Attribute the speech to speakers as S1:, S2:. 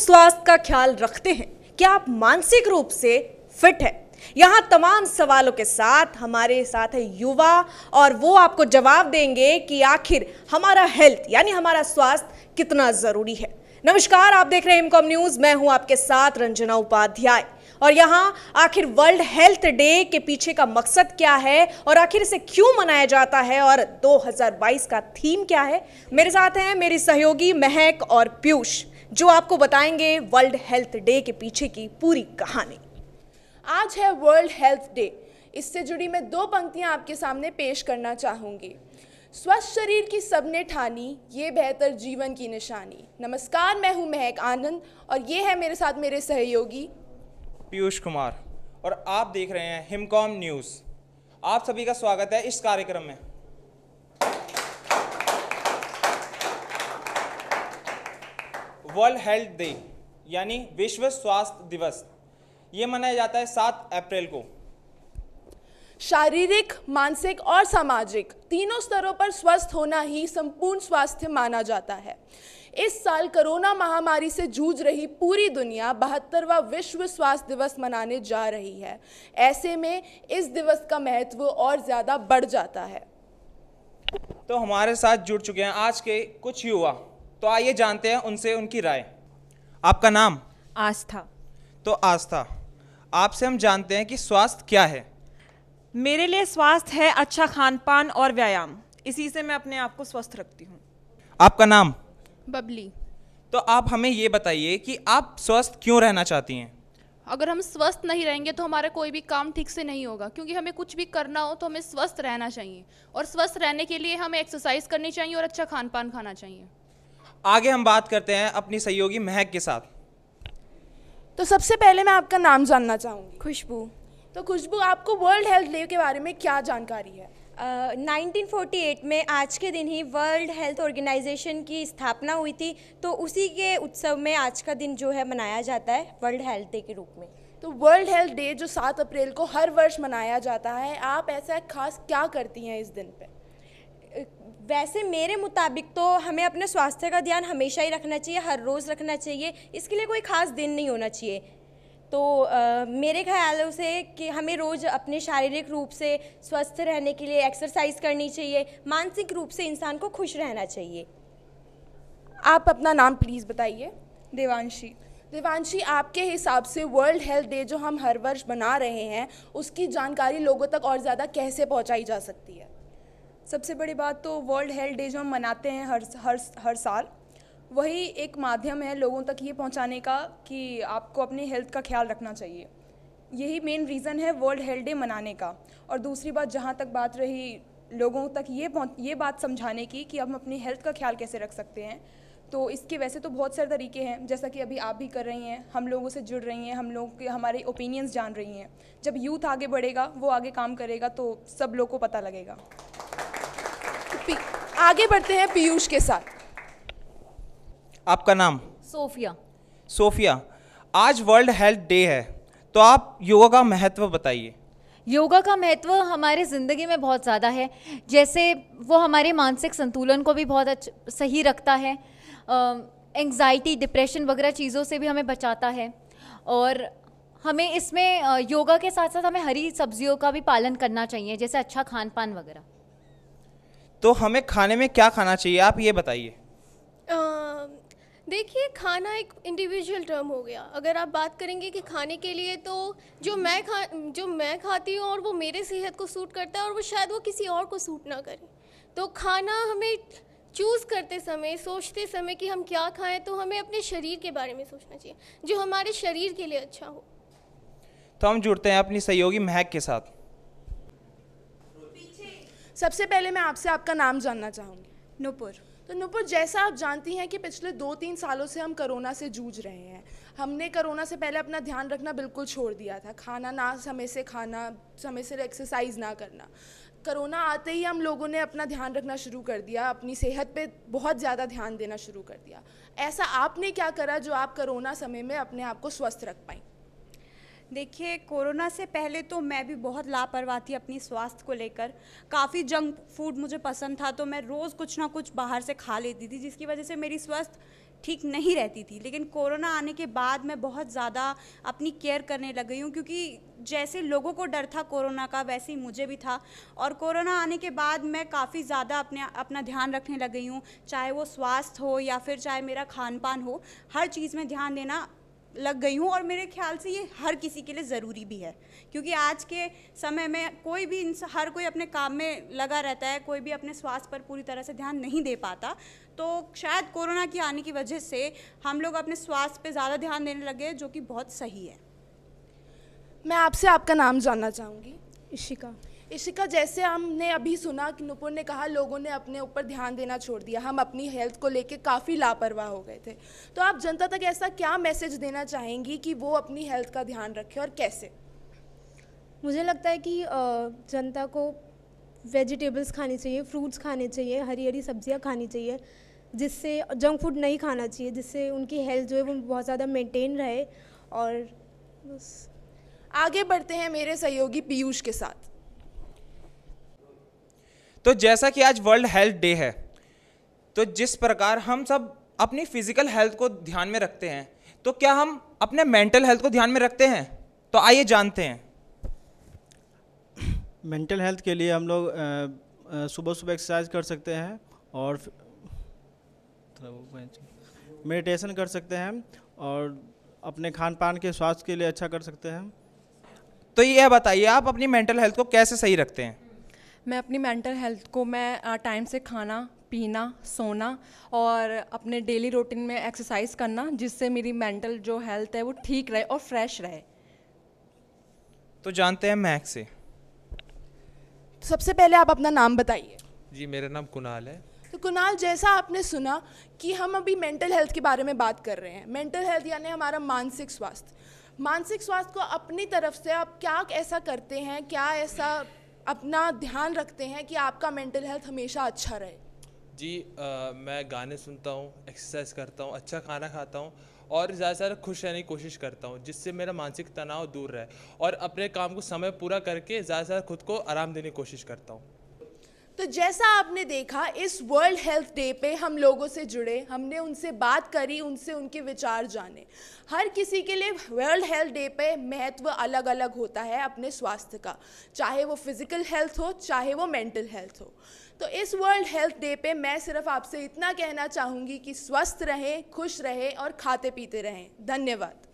S1: स्वास्थ्य का ख्याल रखते हैं क्या आप मानसिक रूप से फिट हैं यहाँ तमाम सवालों के साथ हमारे साथ है युवा और वो आपको जवाब देंगे कि आखिर हमारा हेल्थ यानी हमारा स्वास्थ्य कितना ज़रूरी है नमस्कार आप देख रहे हैं इमकॉम न्यूज़ मैं हूं आपके साथ रंजना उपाध्याय और यहाँ आखिर वर्ल्ड हेल्थ डे के पीछे का मकसद क्या है और आखिर इसे क्यों मनाया जाता है और 2022 का थीम क्या है मेरे साथ हैं मेरी सहयोगी महक और पीयूष जो आपको बताएंगे वर्ल्ड हेल्थ डे के पीछे की पूरी कहानी आज है वर्ल्ड हेल्थ डे इससे जुड़ी मैं दो पंक्तियां आपके सामने पेश करना चाहूँगी स्वस्थ शरीर की सबने ठानी ये बेहतर जीवन की निशानी नमस्कार मैं हूँ महक आनंद और ये है मेरे साथ मेरे सहयोगी
S2: पीयूष कुमार और आप देख रहे हैं हिमकॉम न्यूज़ आप सभी का स्वागत है इस कार्यक्रम में वर्ल्ड हेल्थ डे यानी विश्व स्वास्थ्य दिवस ये मनाया जाता है सात अप्रैल को
S1: शारीरिक मानसिक और सामाजिक तीनों स्तरों पर स्वस्थ होना ही संपूर्ण स्वास्थ्य माना जाता है इस साल कोरोना महामारी से जूझ रही पूरी दुनिया बहत्तरवा विश्व स्वास्थ्य दिवस मनाने जा रही है ऐसे में इस दिवस का महत्व और ज़्यादा बढ़ जाता है
S2: तो हमारे साथ जुड़ चुके हैं आज के कुछ युवा तो आइए जानते हैं उनसे उनकी राय आपका नाम आस्था तो आस्था आपसे हम जानते हैं कि स्वास्थ्य क्या है
S1: मेरे लिए स्वास्थ्य है अच्छा खान पान और व्यायाम इसी से मैं अपने आप को स्वस्थ रखती हूँ आपका नाम बबली
S2: तो आप हमें ये बताइए कि आप स्वस्थ क्यों रहना चाहती हैं
S1: अगर हम स्वस्थ नहीं रहेंगे तो हमारा कोई भी काम ठीक से नहीं होगा क्योंकि हमें कुछ भी करना हो तो हमें स्वस्थ रहना चाहिए और स्वस्थ रहने के लिए हमें एक्सरसाइज करनी चाहिए और अच्छा खान पान खाना चाहिए
S2: आगे हम बात करते हैं अपनी सहयोगी महक के साथ
S1: तो सबसे पहले मैं आपका नाम जानना चाहूँगी खुशबू तो खुशबू आपको वर्ल्ड हेल्थ डे के बारे में क्या जानकारी है Uh, 1948 में आज के दिन ही वर्ल्ड हेल्थ ऑर्गेनाइजेशन की स्थापना हुई थी तो उसी के उत्सव में आज का दिन जो है मनाया जाता है वर्ल्ड हेल्थ डे के रूप में तो वर्ल्ड हेल्थ डे जो सात अप्रैल को हर वर्ष मनाया जाता है आप ऐसा खास क्या करती हैं इस दिन पर वैसे मेरे मुताबिक तो हमें अपने स्वास्थ्य का ध्यान हमेशा ही रखना चाहिए हर रोज़ रखना चाहिए इसके लिए कोई ख़ास दिन नहीं होना चाहिए तो आ, मेरे ख्यालों से कि हमें रोज़ अपने शारीरिक रूप से स्वस्थ रहने के लिए एक्सरसाइज करनी चाहिए मानसिक रूप से इंसान को खुश रहना चाहिए आप अपना नाम प्लीज़ बताइए देवांशी देवांशी आपके हिसाब से वर्ल्ड हेल्थ डे जो हम हर वर्ष बना रहे हैं उसकी जानकारी लोगों तक और ज़्यादा कैसे पहुँचाई जा सकती है सबसे बड़ी बात तो वर्ल्ड हेल्थ डे जो हम मनाते हैं हर हर हर साल वही एक माध्यम है लोगों तक ये पहुंचाने का कि आपको अपनी हेल्थ का ख्याल रखना चाहिए यही मेन रीज़न है वर्ल्ड हेल्थ डे मनाने का और दूसरी बात जहाँ तक बात रही लोगों तक ये ये बात समझाने की कि हम अपनी हेल्थ का ख्याल कैसे रख सकते हैं तो इसके वैसे तो बहुत सारे तरीके हैं जैसा कि अभी आप भी कर रही हैं हम लोगों से जुड़ रही हैं हम लोगों के हमारे ओपिनियंस जान रही हैं जब यूथ आगे बढ़ेगा वो आगे काम करेगा तो सब लोग को पता लगेगा आगे बढ़ते हैं पीयूष के साथ आपका नाम सोफिया
S2: सोफिया आज वर्ल्ड हेल्थ डे है तो आप योगा का महत्व बताइए योगा का महत्व हमारे ज़िंदगी में बहुत ज़्यादा है जैसे वो हमारे मानसिक संतुलन को भी बहुत अच्छा सही रखता है एंग्जाइटी डिप्रेशन वगैरह चीज़ों से भी हमें बचाता है और हमें इसमें योगा के साथ साथ हमें हरी सब्जियों का भी पालन करना चाहिए जैसे अच्छा खान पान वगैरह तो हमें खाने में क्या खाना चाहिए आप ये बताइए
S1: देखिए खाना एक इंडिविजुअल टर्म हो गया अगर आप बात करेंगे कि खाने के लिए तो जो मैं खा जो मैं खाती हूँ और वो मेरे सेहत को सूट करता है और वो शायद वो किसी और को सूट ना करे तो खाना हमें चूज़ करते समय सोचते समय कि हम क्या खाएं तो हमें अपने शरीर के बारे में सोचना चाहिए जो हमारे शरीर के लिए अच्छा हो
S2: तो हम जुड़ते हैं अपनी सहयोगी महक के साथ
S1: सबसे पहले मैं आपसे आपका नाम जानना चाहूँगी नूपुर तो नूपुर जैसा आप जानती हैं कि पिछले दो तीन सालों से हम करोना से जूझ रहे हैं हमने करोना से पहले अपना ध्यान रखना बिल्कुल छोड़ दिया था खाना ना समय से खाना समय से एक्सरसाइज ना करना करोना आते ही हम लोगों ने अपना ध्यान रखना शुरू कर दिया अपनी सेहत पे बहुत ज़्यादा ध्यान देना शुरू कर दिया ऐसा आपने क्या करा जो आप करोना समय में अपने आप को स्वस्थ रख पाएँ देखिए कोरोना से पहले तो मैं भी बहुत लापरवाह थी अपनी स्वास्थ्य को लेकर काफ़ी जंक फूड मुझे पसंद था तो मैं रोज़ कुछ ना कुछ बाहर से खा लेती थी जिसकी वजह से मेरी स्वास्थ्य ठीक नहीं रहती थी लेकिन कोरोना आने के बाद मैं बहुत ज़्यादा अपनी केयर करने लग गई हूँ क्योंकि जैसे लोगों को डर था कोरोना का वैसे ही मुझे भी था और कोरोना आने के बाद मैं काफ़ी ज़्यादा अपने अपना ध्यान रखने लग गई हूँ चाहे वो स्वास्थ्य हो या फिर चाहे मेरा खान पान हो हर चीज़ में ध्यान देना लग गई हूँ और मेरे ख्याल से ये हर किसी के लिए ज़रूरी भी है क्योंकि आज के समय में कोई भी हर कोई अपने काम में लगा रहता है कोई भी अपने स्वास्थ्य पर पूरी तरह से ध्यान नहीं दे पाता तो शायद कोरोना की आने की वजह से हम लोग अपने स्वास्थ्य पे ज़्यादा ध्यान देने लगे जो कि बहुत सही है मैं आपसे आपका नाम जानना चाहूँगी इशिका इशिका जैसे हमने अभी सुना कि नुपुर ने कहा लोगों ने अपने ऊपर ध्यान देना छोड़ दिया हम अपनी हेल्थ को लेके काफ़ी लापरवाह हो गए थे तो आप जनता तक ऐसा क्या मैसेज देना चाहेंगी कि वो अपनी हेल्थ का ध्यान रखें और कैसे मुझे लगता है कि जनता को वेजिटेबल्स खाने चाहिए फ्रूट्स खाने चाहिए हरी हरी सब्ज़ियाँ खानी चाहिए जिससे जंक फूड नहीं खाना चाहिए जिससे उनकी हेल्थ जो है वो बहुत ज़्यादा मेंटेन रहे और बस आगे बढ़ते हैं मेरे सहयोगी पीयूष के साथ
S2: तो जैसा कि आज वर्ल्ड हेल्थ डे है तो जिस प्रकार हम सब अपनी फिजिकल हेल्थ को ध्यान में रखते हैं तो क्या हम अपने मेंटल हेल्थ को ध्यान में रखते हैं तो आइए जानते हैं मेंटल हेल्थ के लिए हम लोग सुबह सुबह एक्सरसाइज कर सकते हैं और मेडिटेशन कर सकते हैं और अपने खान पान के स्वास्थ्य के लिए अच्छा कर सकते हैं तो ये बताइए आप अपनी मेंटल हेल्थ को कैसे सही रखते हैं
S1: मैं अपनी मेंटल हेल्थ को मैं टाइम से खाना पीना सोना और अपने डेली रूटीन में एक्सरसाइज करना जिससे मेरी मेंटल जो हेल्थ है वो ठीक रहे और फ्रेश रहे
S2: तो जानते हैं मैक से
S1: सबसे पहले आप अपना नाम बताइए
S2: जी मेरा नाम कुणाल है
S1: तो कुणाल जैसा आपने सुना कि हम अभी मेंटल हेल्थ के बारे में बात कर रहे हैं मेंटल हेल्थ यानी हमारा मानसिक स्वास्थ्य मानसिक स्वास्थ्य को अपनी तरफ से आप क्या ऐसा करते हैं क्या ऐसा अपना ध्यान रखते हैं कि आपका मेंटल हेल्थ हमेशा अच्छा रहे
S2: जी आ, मैं गाने सुनता हूँ एक्सरसाइज करता हूँ अच्छा खाना खाता हूँ और ज़्यादा से ज़्यादा खुश रहने की कोशिश करता हूँ जिससे मेरा मानसिक तनाव दूर रहे और अपने काम को समय पूरा करके ज़्यादा से ज़्यादा खुद को आराम देने की कोशिश करता हूँ
S1: तो जैसा आपने देखा इस वर्ल्ड हेल्थ डे पे हम लोगों से जुड़े हमने उनसे बात करी उनसे उनके विचार जाने हर किसी के लिए वर्ल्ड हेल्थ डे पे महत्व अलग अलग होता है अपने स्वास्थ्य का चाहे वो फिज़िकल हेल्थ हो चाहे वो मेंटल हेल्थ हो तो इस वर्ल्ड हेल्थ डे पे मैं सिर्फ आपसे इतना कहना चाहूँगी कि स्वस्थ रहें खुश रहें और खाते पीते रहें धन्यवाद